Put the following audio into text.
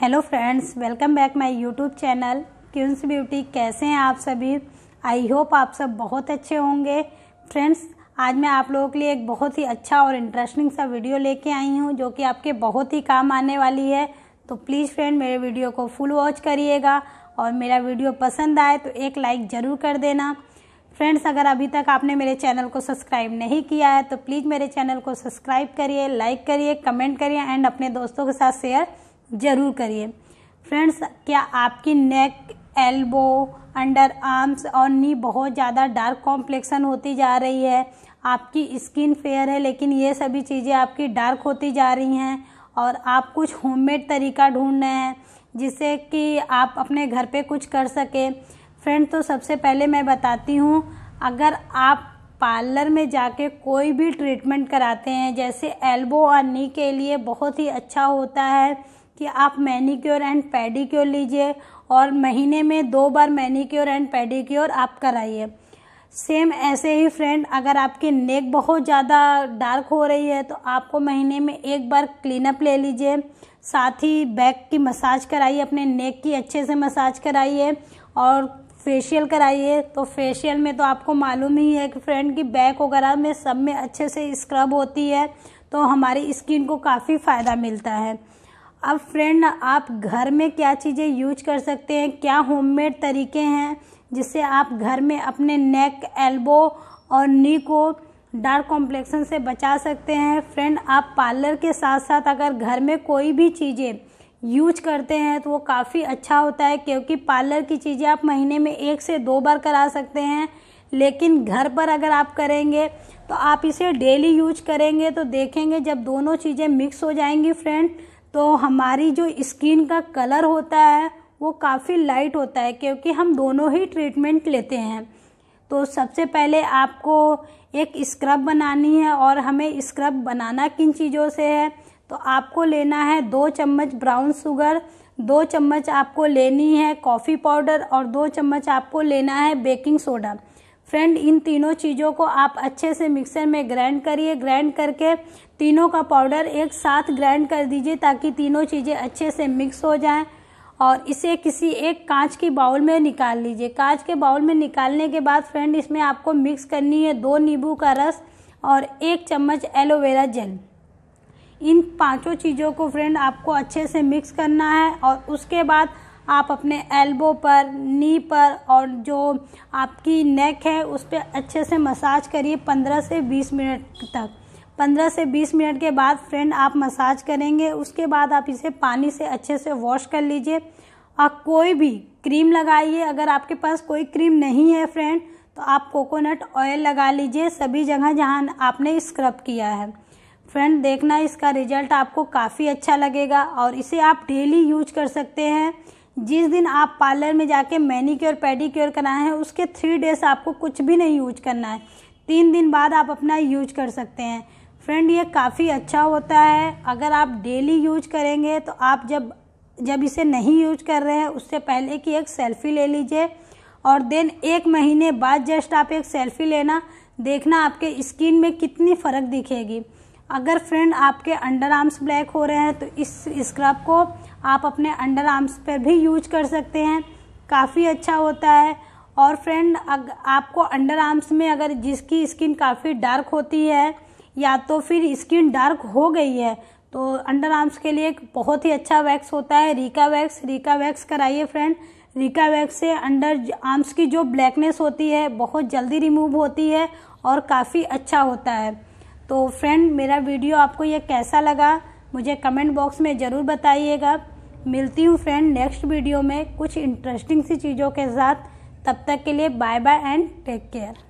hello friends welcome back my YouTube channel Queens Beauty कैसे हैं आप सभी आई होप आप सब बहुत अच्छे होंगे फ्रेंड्स आज मैं आप लोगों के लिए एक बहुत ही अच्छा और इंटरेस्टिंग सा वीडियो लेके आई हूँ जो कि आपके बहुत ही काम आने वाली है तो प्लीज़ फ्रेंड मेरे वीडियो को फुल वॉच करिएगा और मेरा वीडियो पसंद आए तो एक लाइक ज़रूर कर देना फ्रेंड्स अगर अभी तक आपने मेरे चैनल को सब्सक्राइब नहीं किया है तो प्लीज़ मेरे चैनल को सब्सक्राइब करिए लाइक करिए कमेंट करिए एंड अपने दोस्तों के साथ शेयर ज़रूर करिए फ्रेंड्स क्या आपकी नेक एल्बो अंडर आर्म्स और नी बहुत ज़्यादा डार्क कॉम्प्लेक्सन होती जा रही है आपकी स्किन फेयर है लेकिन ये सभी चीज़ें आपकी डार्क होती जा रही हैं और आप कुछ होममेड तरीका ढूंढ रहे हैं जिससे कि आप अपने घर पे कुछ कर सकें फ्रेंड तो सबसे पहले मैं बताती हूँ अगर आप पार्लर में जाके कोई भी ट्रीटमेंट कराते हैं जैसे एल्बो और नी के लिए बहुत ही अच्छा होता है कि आप मैनीक्योर एंड पेडिक्योर लीजिए और महीने में दो बार मैनीक्योर एंड पेडिक्योर आप कराइए सेम ऐसे ही फ्रेंड अगर आपकी नेक बहुत ज़्यादा डार्क हो रही है तो आपको महीने में एक बार क्लीनअप ले लीजिए साथ ही बैक की मसाज कराइए अपने नेक की अच्छे से मसाज कराइए और फेशियल कराइए तो फेशियल में तो आपको मालूम ही है कि फ्रेंड की बैक वगैरह में सब में अच्छे से स्क्रब होती है तो हमारी स्किन को काफ़ी फ़ायदा मिलता है अब फ्रेंड आप घर में क्या चीज़ें यूज कर सकते हैं क्या होममेड तरीके हैं जिससे आप घर में अपने नेक एल्बो और नी को डार्क कॉम्प्लेक्शन से बचा सकते हैं फ्रेंड आप पार्लर के साथ साथ अगर घर में कोई भी चीज़ें यूज करते हैं तो वो काफ़ी अच्छा होता है क्योंकि पार्लर की चीज़ें आप महीने में एक से दो बार करा सकते हैं लेकिन घर पर अगर आप करेंगे तो आप इसे डेली यूज करेंगे तो देखेंगे जब दोनों चीज़ें मिक्स हो जाएंगी फ्रेंड तो हमारी जो स्किन का कलर होता है वो काफ़ी लाइट होता है क्योंकि हम दोनों ही ट्रीटमेंट लेते हैं तो सबसे पहले आपको एक स्क्रब बनानी है और हमें स्क्रब बनाना किन चीज़ों से है तो आपको लेना है दो चम्मच ब्राउन शुगर दो चम्मच आपको लेनी है कॉफ़ी पाउडर और दो चम्मच आपको लेना है बेकिंग सोडा फ्रेंड इन तीनों चीज़ों को आप अच्छे से मिक्सर में ग्राइंड करिए ग्राइंड करके तीनों का पाउडर एक साथ ग्राइंड कर दीजिए ताकि तीनों चीज़ें अच्छे से मिक्स हो जाएं और इसे किसी एक कांच की बाउल में निकाल लीजिए कांच के बाउल में निकालने के बाद फ्रेंड इसमें आपको मिक्स करनी है दो नींबू का रस और एक चम्मच एलोवेरा जेल इन पांचों चीज़ों को फ्रेंड आपको अच्छे से मिक्स करना है और उसके बाद आप अपने एल्बो पर नी पर और जो आपकी नेक है उस पर अच्छे से मसाज करिए पंद्रह से बीस मिनट तक 15 से 20 मिनट के बाद फ्रेंड आप मसाज करेंगे उसके बाद आप इसे पानी से अच्छे से वॉश कर लीजिए और कोई भी क्रीम लगाइए अगर आपके पास कोई क्रीम नहीं है फ्रेंड तो आप कोकोनट ऑयल लगा लीजिए सभी जगह जहाँ आपने स्क्रब किया है फ्रेंड देखना इसका रिजल्ट आपको काफ़ी अच्छा लगेगा और इसे आप डेली यूज कर सकते हैं जिस दिन आप पार्लर में जाके मैनीक्योर पेडीक्योर कराए हैं उसके थ्री डेज आपको कुछ भी नहीं यूज करना है तीन दिन बाद आप अपना यूज कर सकते हैं फ्रेंड ये काफ़ी अच्छा होता है अगर आप डेली यूज करेंगे तो आप जब जब इसे नहीं यूज कर रहे हैं उससे पहले कि एक सेल्फी ले लीजिए और देन एक महीने बाद जस्ट आप एक सेल्फी लेना देखना आपके स्किन में कितनी फ़र्क दिखेगी अगर फ्रेंड आपके अंडर आर्म्स ब्लैक हो रहे हैं तो इस स्क्रब को आप अपने अंडर आर्म्स पर भी यूज कर सकते हैं काफ़ी अच्छा होता है और फ्रेंड अग, आपको अंडर आर्म्स में अगर जिसकी स्किन काफ़ी डार्क होती है या तो फिर स्किन डार्क हो गई है तो अंडर आर्म्स के लिए एक बहुत ही अच्छा वैक्स होता है रीका वैक्स रीका वैक्स कराइए फ्रेंड रीका वैक्स से अंडर आर्म्स की जो ब्लैकनेस होती है बहुत जल्दी रिमूव होती है और काफ़ी अच्छा होता है तो फ्रेंड मेरा वीडियो आपको ये कैसा लगा मुझे कमेंट बॉक्स में ज़रूर बताइएगा मिलती हूँ फ्रेंड नेक्स्ट वीडियो में कुछ इंटरेस्टिंग सी चीज़ों के साथ तब तक के लिए bye bye and take care